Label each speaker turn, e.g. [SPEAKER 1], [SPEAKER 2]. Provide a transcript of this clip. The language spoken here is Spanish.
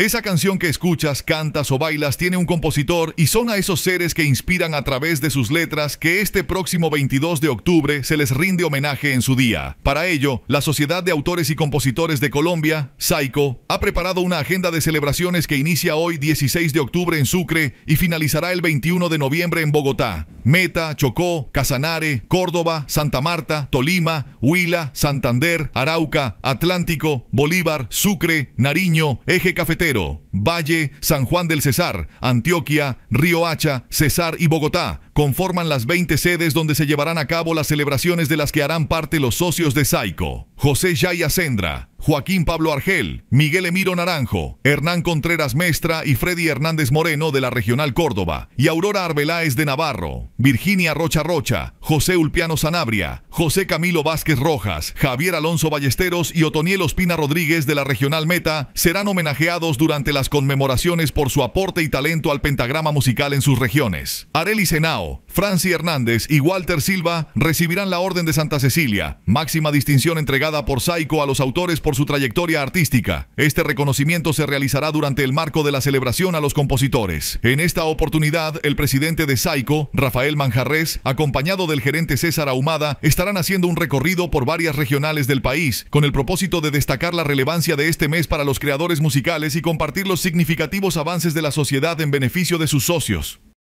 [SPEAKER 1] Esa canción que escuchas, cantas o bailas tiene un compositor y son a esos seres que inspiran a través de sus letras que este próximo 22 de octubre se les rinde homenaje en su día. Para ello, la Sociedad de Autores y Compositores de Colombia, SAICO, ha preparado una agenda de celebraciones que inicia hoy 16 de octubre en Sucre y finalizará el 21 de noviembre en Bogotá. Meta, Chocó, Casanare, Córdoba, Santa Marta, Tolima, Huila, Santander, Arauca, Atlántico, Bolívar, Sucre, Nariño, Eje Cafetero, Valle, San Juan del Cesar, Antioquia, Río Hacha, Cesar y Bogotá conforman las 20 sedes donde se llevarán a cabo las celebraciones de las que harán parte los socios de Saico. José Yaya Sendra, Joaquín Pablo Argel, Miguel Emiro Naranjo, Hernán Contreras Mestra y Freddy Hernández Moreno de la Regional Córdoba, y Aurora Arbeláez de Navarro, Virginia Rocha Rocha, José Ulpiano Sanabria, José Camilo Vázquez Rojas, Javier Alonso Ballesteros y Otoniel Ospina Rodríguez de la Regional Meta serán homenajeados durante las conmemoraciones por su aporte y talento al pentagrama musical en sus regiones. Arely Senao, Franci Hernández y Walter Silva recibirán la Orden de Santa Cecilia, máxima distinción entregada por Saico a los autores por su trayectoria artística. Este reconocimiento se realizará durante el marco de la celebración a los compositores. En esta oportunidad, el presidente de Saico, Rafael Manjarres, acompañado del gerente César Ahumada, estarán haciendo un recorrido por varias regionales del país, con el propósito de destacar la relevancia de este mes para los creadores musicales y compartir los significativos avances de la sociedad en beneficio de sus socios.